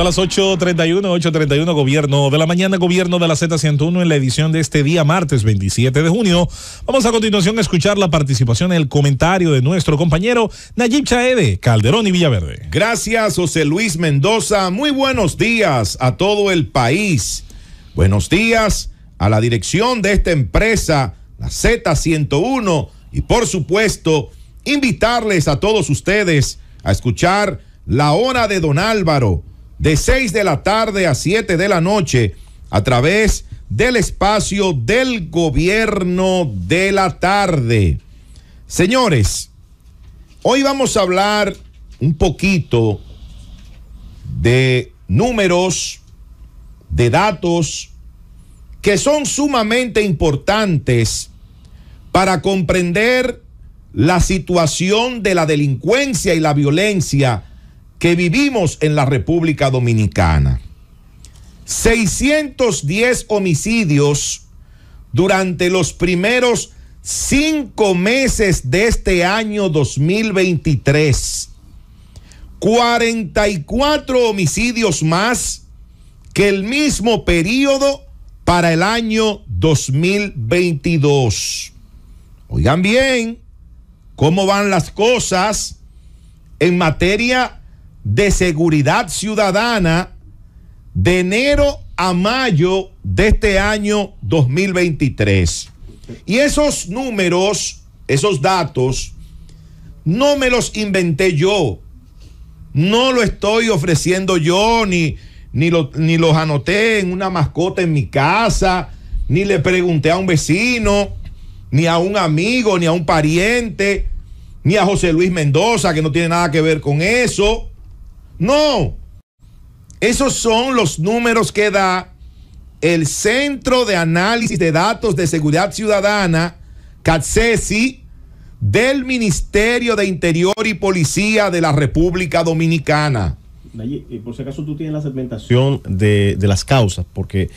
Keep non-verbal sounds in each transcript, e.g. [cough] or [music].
a las 8.31, 8.31, gobierno de la mañana, gobierno de la Z101 en la edición de este día martes 27 de junio. Vamos a continuación a escuchar la participación, el comentario de nuestro compañero Nayib Chaede, Calderón y Villaverde. Gracias, José Luis Mendoza. Muy buenos días a todo el país. Buenos días a la dirección de esta empresa, la Z101, y por supuesto, invitarles a todos ustedes a escuchar La Hora de Don Álvaro de 6 de la tarde a 7 de la noche a través del espacio del gobierno de la tarde. Señores, hoy vamos a hablar un poquito de números, de datos que son sumamente importantes para comprender la situación de la delincuencia y la violencia que vivimos en la República Dominicana. 610 homicidios durante los primeros cinco meses de este año 2023. 44 homicidios más que el mismo periodo para el año 2022. Oigan bien cómo van las cosas en materia de Seguridad Ciudadana de enero a mayo de este año 2023. Y esos números, esos datos, no me los inventé yo. No lo estoy ofreciendo yo, ni, ni, lo, ni los anoté en una mascota en mi casa, ni le pregunté a un vecino, ni a un amigo, ni a un pariente, ni a José Luis Mendoza, que no tiene nada que ver con eso. No, esos son los números que da el Centro de Análisis de Datos de Seguridad Ciudadana, CATSESI, del Ministerio de Interior y Policía de la República Dominicana. Eh, por si acaso tú tienes la segmentación de las causas, porque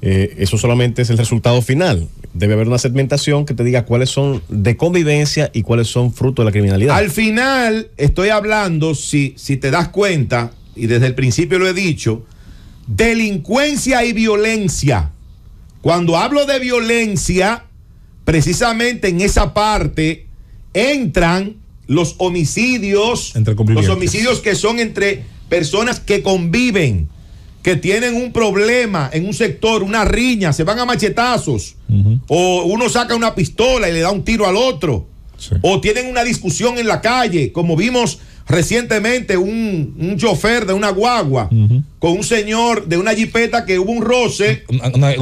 eh, eso solamente es el resultado final. Debe haber una segmentación que te diga cuáles son de convivencia y cuáles son fruto de la criminalidad. Al final, estoy hablando, si, si te das cuenta, y desde el principio lo he dicho, delincuencia y violencia. Cuando hablo de violencia, precisamente en esa parte entran los homicidios, los homicidios que son entre personas que conviven que tienen un problema en un sector, una riña, se van a machetazos, o uno saca una pistola y le da un tiro al otro, o tienen una discusión en la calle, como vimos recientemente un, un chofer de una guagua con un señor de una jipeta que hubo un roce.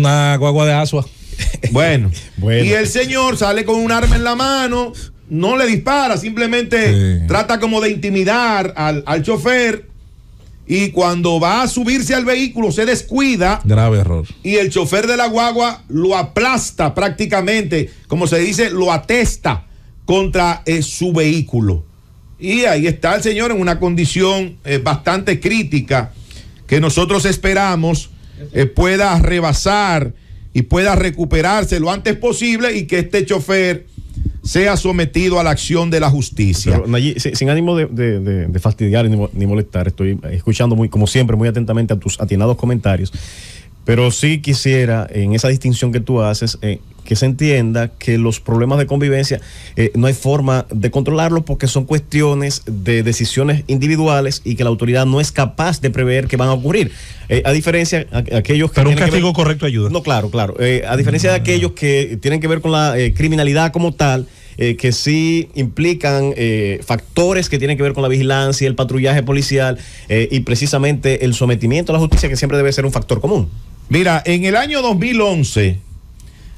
Una, guagua de asua. [laughs] Bueno, bueno, y el señor sale con un arma en la mano, no le dispara, simplemente trata como de intimidar al, al chofer y cuando va a subirse al vehículo se descuida. Grave error. Y el chofer de la guagua lo aplasta prácticamente, como se dice, lo atesta contra eh, su vehículo. Y ahí está el señor en una condición eh, bastante crítica que nosotros esperamos eh, pueda rebasar y pueda recuperarse lo antes posible y que este chofer sea sometido a la acción de la justicia. sin ánimo de, fastidiar ni, molestar, estoy escuchando muy, como siempre, muy atentamente a tus atinados comentarios. Pero sí quisiera, en esa distinción que tú haces, eh, que se entienda que los problemas de convivencia eh, no hay forma de controlarlos porque son cuestiones de decisiones individuales y que la autoridad no es capaz de prever que van a ocurrir. Eh, a diferencia de aquellos que... Pero un castigo correcto ayuda. No, claro, claro. Eh, a diferencia de mm. aquellos que tienen que ver con la criminalidad como tal. que sí implican factores que tienen que ver con la vigilancia, el patrullaje policial y precisamente el sometimiento a la justicia, que siempre debe ser un factor común. Mira, en el año 2011,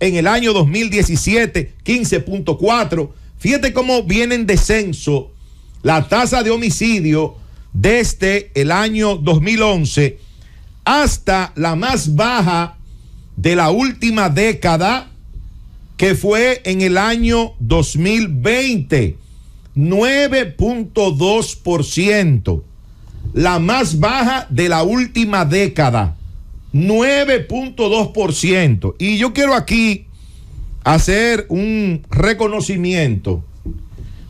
en el año 2017, 15.4. Fíjate cómo viene en descenso la tasa de homicidio desde el año 2011 hasta la más baja de la última década, que fue en el año 2020, 9.2%, la más baja de la última década. 9.2%. Y yo quiero aquí hacer un reconocimiento,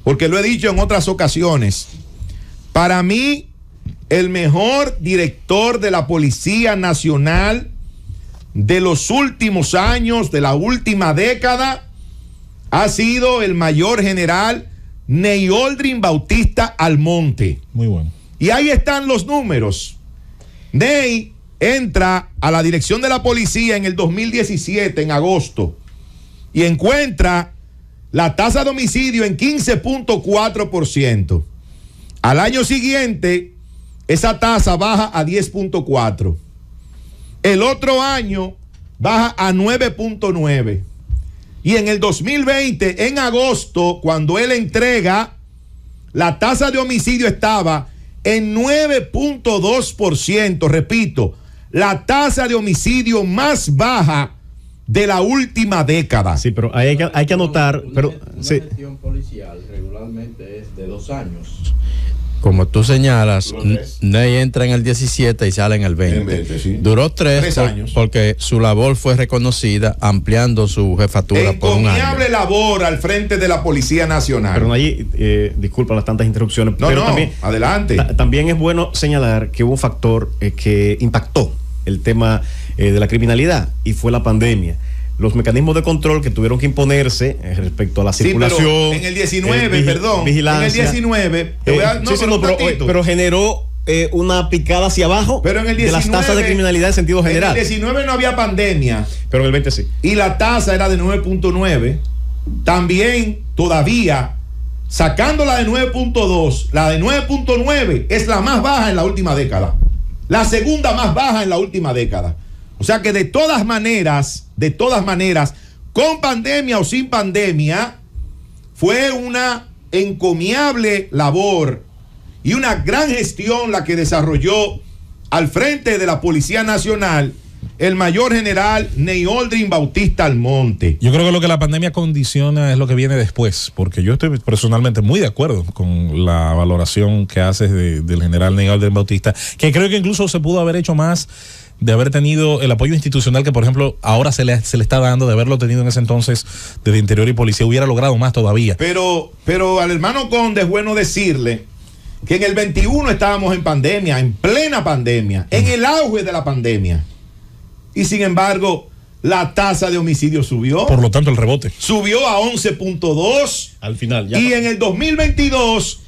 porque lo he dicho en otras ocasiones. Para mí, el mejor director de la Policía Nacional de los últimos años, de la última década, ha sido el mayor general Neyoldrin Bautista Almonte. Muy bueno. Y ahí están los números. Ney entra a la dirección de la policía en el 2017, en agosto, y encuentra la tasa de homicidio en 15.4%. Al año siguiente, esa tasa baja a 10.4%. El otro año baja a 9.9%. Y en el 2020, en agosto, cuando él entrega, la tasa de homicidio estaba en 9.2%. Repito, la tasa de homicidio más baja de la última década. Sí, pero hay que, hay que anotar. Una, pero, policial regularmente es de dos años como tú señalas, Ney entra en el 17 y sale en el 20. Duró tres, años. porque su labor fue reconocida ampliando su jefatura por un año. labor al frente de la Policía Nacional. Pero allí, eh, disculpa las tantas interrupciones, no, pero no, adelante. también es bueno señalar que hubo un factor eh, que impactó el tema eh, de la criminalidad y fue la pandemia los mecanismos de control que tuvieron que imponerse eh, respecto a la circulación. en el 19, eh, perdón. En el 19. Eh, pero, generó una picada hacia abajo pero en de las tasas de criminalidad en sentido general. En el 19 no había pandemia. Pero en el 20 sí. Y la tasa era de 9.9. También todavía, sacando la de 9.2, la de 9.9 es la más baja en la última década. La segunda más baja en la última década. O sea que de todas maneras de todas maneras, con pandemia o sin pandemia, fue una encomiable labor y una gran gestión la que desarrolló al frente de la Policía Nacional el mayor general Neyoldrin Bautista Almonte. Yo creo que lo que la pandemia condiciona es lo que viene después, porque yo estoy personalmente muy de acuerdo con la valoración que haces del general Neyoldrin Bautista, que creo que incluso se pudo haber hecho más de haber tenido el apoyo institucional que, por ejemplo, ahora se le, se le está dando, de haberlo tenido en ese entonces desde Interior y Policía, hubiera logrado más todavía. Pero, pero al hermano Conde es bueno decirle que en el 21 estábamos en pandemia, en plena pandemia, en el auge de la pandemia y sin embargo la tasa de homicidio subió. Por lo tanto, el rebote. Subió a 11.2. Al final, ya. Y en el 2022,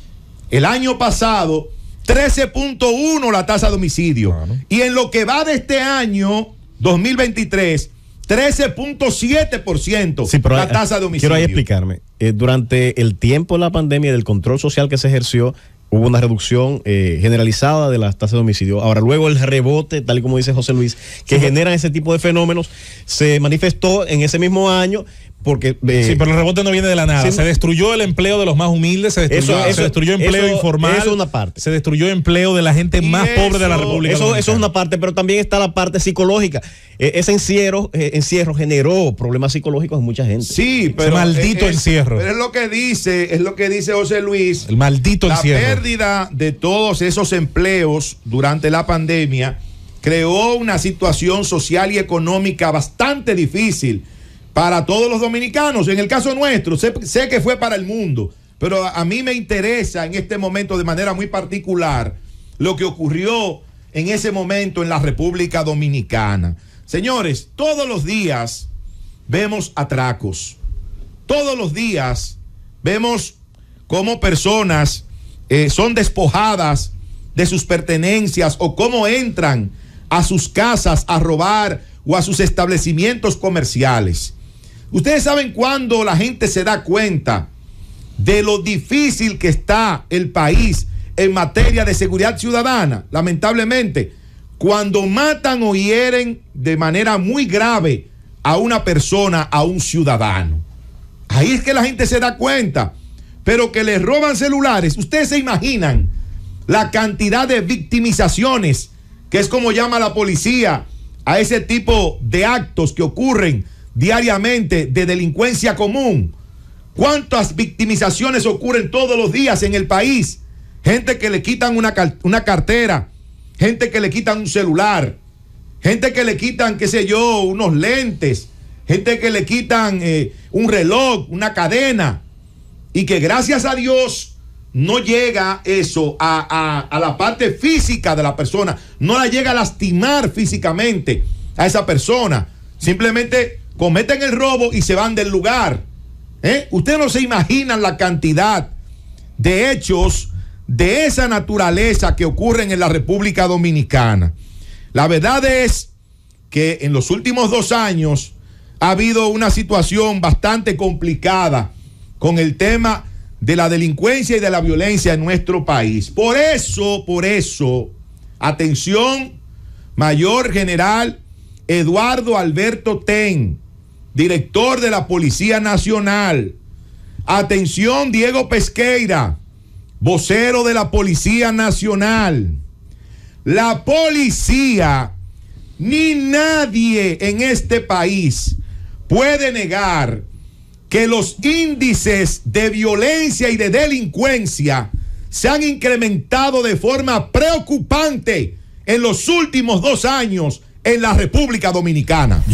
el año pasado, 13.1 la tasa de homicidio. Y en lo que va de este año, 2023, 13.7% la tasa de homicidio. Quiero ahí explicarme. Eh, durante el tiempo de la pandemia y del control social que se ejerció, hubo una reducción eh, generalizada de las tasas de homicidio. Ahora, luego el rebote, tal y como dice José Luis, que genera generan ese tipo de fenómenos, se manifestó en ese mismo año porque eh, sí pero el rebote no viene de la nada se destruyó el empleo de los más humildes se destruyó, eso, empleo informal eso es una parte se destruyó empleo de la gente más pobre de la república eso, eso es una parte pero también está la parte psicológica e, ese encierro e, encierro generó problemas psicológicos en mucha gente sí pero ese maldito eh, eh, encierro pero es lo que dice es lo que dice José Luis el maldito encierro la pérdida de todos esos empleos durante la pandemia creó una situación social y económica bastante difícil para todos los dominicanos. En el caso nuestro, sé, que fue para el mundo, pero a, mí me interesa en este momento de manera muy particular lo que ocurrió en ese momento en la República Dominicana. Señores, todos los días vemos atracos. Todos los días vemos cómo personas eh, son despojadas de sus pertenencias o cómo entran a sus casas a robar o a sus establecimientos comerciales. Ustedes saben cuando la gente se da cuenta de lo difícil que está el país en materia de seguridad ciudadana, lamentablemente, cuando matan o hieren de manera muy grave a una persona, a un ciudadano. Ahí es que la gente se da cuenta, pero que les roban celulares. Ustedes se imaginan la cantidad de victimizaciones, que es como llama la policía a ese tipo de actos que ocurren diariamente de delincuencia común. ¿Cuántas victimizaciones ocurren todos los días en el país? Gente que le quitan una, cartera, gente que le quitan un celular, gente que le quitan, qué sé yo, unos lentes, gente que le quitan eh, un reloj, una cadena, y que gracias a Dios no llega eso a, a, la parte física de la persona, no la llega a lastimar físicamente a esa persona, simplemente cometen el robo y se van del lugar. ¿Eh? Ustedes no se imaginan la cantidad de hechos de esa naturaleza que ocurren en la República Dominicana. La verdad es que en los últimos dos años ha habido una situación bastante complicada con el tema de la delincuencia y de la violencia en nuestro país. Por eso, por eso, atención, mayor general Eduardo Alberto Ten, director de la Policía Nacional. Atención, Diego Pesqueira, vocero de la Policía Nacional. La policía ni nadie en este país puede negar que los índices de violencia y de delincuencia se han incrementado de forma preocupante en los últimos dos años en la República Dominicana.